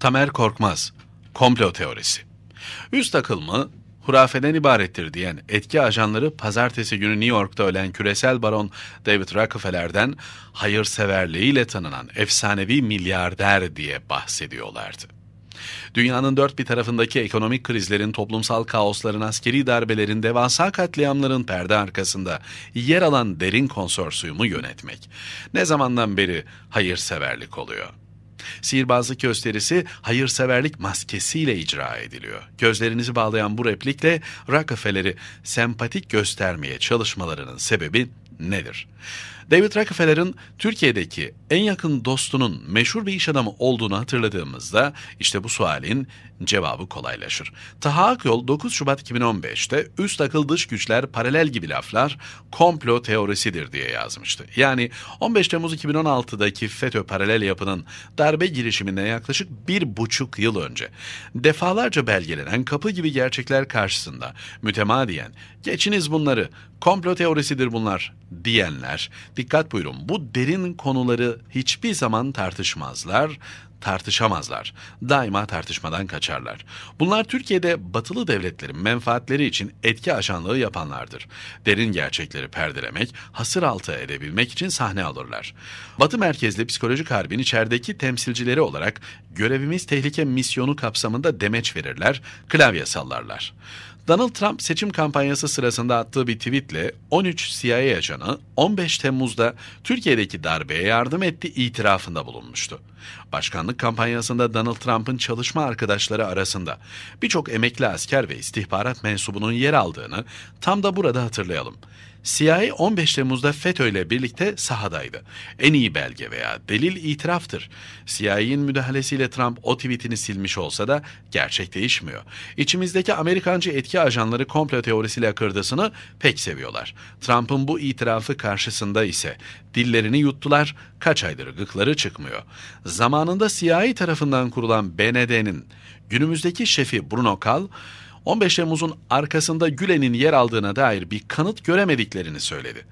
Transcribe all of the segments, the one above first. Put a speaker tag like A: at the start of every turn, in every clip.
A: Tamer Korkmaz, komplo teorisi. Üst akıl mı, hurafeden ibarettir diyen etki ajanları pazartesi günü New York'ta ölen küresel baron David Rockefeller'den hayırseverliğiyle tanınan efsanevi milyarder diye bahsediyorlardı. Dünyanın dört bir tarafındaki ekonomik krizlerin, toplumsal kaosların, askeri darbelerin, devasa katliamların perde arkasında yer alan derin konsorsiyumu yönetmek ne zamandan beri hayırseverlik oluyor? Sihirbazlık gösterisi hayırseverlik maskesiyle icra ediliyor. Gözlerinizi bağlayan bu replikle Rockefeller'i sempatik göstermeye çalışmalarının sebebi nedir? David Rockefeller'ın Türkiye'deki en yakın dostunun meşhur bir iş adamı olduğunu hatırladığımızda işte bu sualin cevabı kolaylaşır. Taha Akyol 9 Şubat 2015'te üst akıl dış güçler paralel gibi laflar komplo teorisidir diye yazmıştı. Yani 15 Temmuz 2016'daki FETÖ paralel yapının darbe girişiminden yaklaşık bir buçuk yıl önce defalarca belgelenen kapı gibi gerçekler karşısında mütemadiyen geçiniz bunları komplo teorisidir bunlar diyenler Dikkat buyurun bu derin konuları hiçbir zaman tartışmazlar tartışamazlar. Daima tartışmadan kaçarlar. Bunlar Türkiye'de batılı devletlerin menfaatleri için etki aşanlığı yapanlardır. Derin gerçekleri perdelemek, hasır altı edebilmek için sahne alırlar. Batı merkezli psikolojik harbin içerideki temsilcileri olarak görevimiz tehlike misyonu kapsamında demeç verirler, klavye sallarlar. Donald Trump seçim kampanyası sırasında attığı bir tweetle 13 CIA ajanı 15 Temmuz'da Türkiye'deki darbeye yardım etti itirafında bulunmuştu. Başkanlık başkanlık kampanyasında Donald Trump'ın çalışma arkadaşları arasında birçok emekli asker ve istihbarat mensubunun yer aldığını tam da burada hatırlayalım. CIA 15 Temmuz'da FETÖ ile birlikte sahadaydı. En iyi belge veya delil itiraftır. CIA'in müdahalesiyle Trump o tweetini silmiş olsa da gerçek değişmiyor. İçimizdeki Amerikancı etki ajanları komplo teorisiyle kırdasını pek seviyorlar. Trump'ın bu itirafı karşısında ise dillerini yuttular, kaç aydır gıkları çıkmıyor. Zamanında CIA tarafından kurulan BND'nin günümüzdeki şefi Bruno Kal, 15 Temmuz'un arkasında Gülen'in yer aldığına dair bir kanıt göremediklerini söyledi.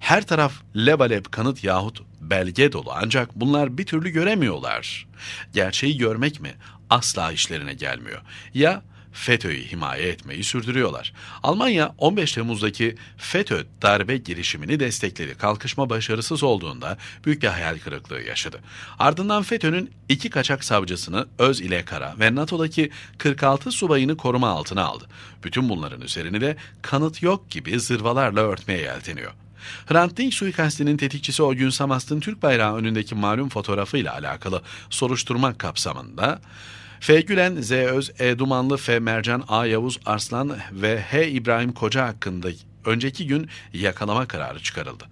A: Her taraf levalep kanıt yahut belge dolu ancak bunlar bir türlü göremiyorlar. Gerçeği görmek mi asla işlerine gelmiyor. Ya FETÖ'yü himaye etmeyi sürdürüyorlar. Almanya 15 Temmuz'daki FETÖ darbe girişimini destekledi. Kalkışma başarısız olduğunda büyük bir hayal kırıklığı yaşadı. Ardından FETÖ'nün iki kaçak savcısını Öz ile Kara ve NATO'daki 46 subayını koruma altına aldı. Bütün bunların üzerine de kanıt yok gibi zırvalarla örtmeye yelteniyor. Hrant Dink suikastinin tetikçisi o gün Samast'ın Türk bayrağı önündeki malum fotoğrafıyla alakalı soruşturma kapsamında F. Gülen, Z. Öz, E. Dumanlı, F. Mercan, A. Yavuz Arslan ve H. İbrahim Koca hakkındaki Önceki gün yakalama kararı çıkarıldı.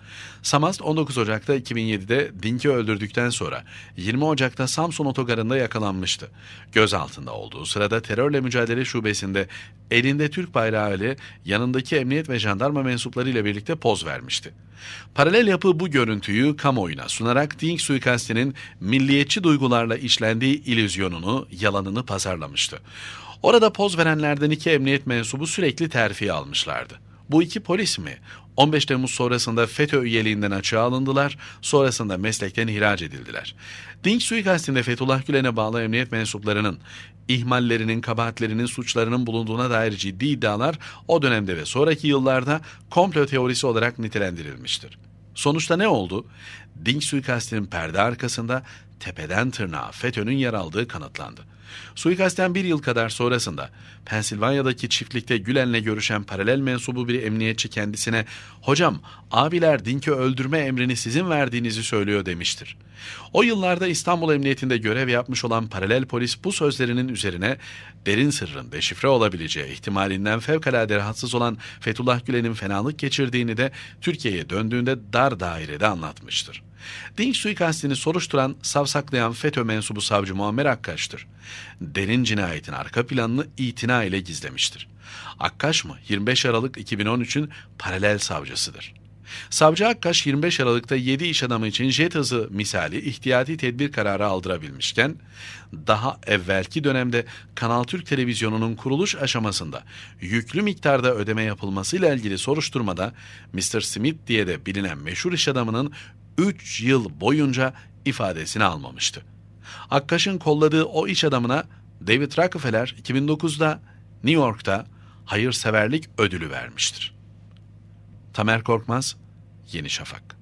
A: Samast 19 Ocak'ta 2007'de Dink'i öldürdükten sonra 20 Ocak'ta Samsun otogarında yakalanmıştı. Gözaltında olduğu sırada terörle mücadele şubesinde elinde Türk bayrağı ile yanındaki emniyet ve jandarma mensupları ile birlikte poz vermişti. Paralel yapı bu görüntüyü kamuoyuna sunarak Dink suikastinin milliyetçi duygularla işlendiği ilüzyonunu, yalanını pazarlamıştı. Orada poz verenlerden iki emniyet mensubu sürekli terfi almışlardı. Bu iki polis mi? 15 Temmuz sonrasında FETÖ üyeliğinden açığa alındılar, sonrasında meslekten ihraç edildiler. Dink suikastinde Fethullah Gülen'e bağlı emniyet mensuplarının ihmallerinin, kabahatlerinin, suçlarının bulunduğuna dair ciddi iddialar o dönemde ve sonraki yıllarda komplo teorisi olarak nitelendirilmiştir. Sonuçta ne oldu? Dink suikastinin perde arkasında tepeden tırnağa FETÖ'nün yer aldığı kanıtlandı. Suikasten bir yıl kadar sonrasında Pensilvanya'daki çiftlikte Gülen'le görüşen paralel mensubu bir emniyetçi kendisine ''Hocam abiler Dink'i öldürme emrini sizin verdiğinizi söylüyor.'' demiştir. O yıllarda İstanbul Emniyetinde görev yapmış olan paralel polis bu sözlerinin üzerine derin sırrın deşifre olabileceği ihtimalinden fevkalade rahatsız olan Fethullah Gülen'in fenalık geçirdiğini de Türkiye'ye döndüğünde dar dairede anlatmıştır. Dinç suikastini soruşturan, savsaklayan FETÖ mensubu savcı Muammer Akkaş'tır. Derin cinayetin arka planını itina ile gizlemiştir. Akkaş mı 25 Aralık 2013'ün paralel savcısıdır. Savcı Akkaş 25 Aralık'ta 7 iş adamı için jet hızı misali ihtiyati tedbir kararı aldırabilmişken, daha evvelki dönemde Kanal Türk Televizyonu'nun kuruluş aşamasında yüklü miktarda ödeme yapılmasıyla ilgili soruşturmada Mr. Smith diye de bilinen meşhur iş adamının 3 yıl boyunca ifadesini almamıştı. Akkaş'ın kolladığı o iş adamına David Rockefeller 2009'da New York'ta hayırseverlik ödülü vermiştir. Tamer Korkmaz, Yeni Şafak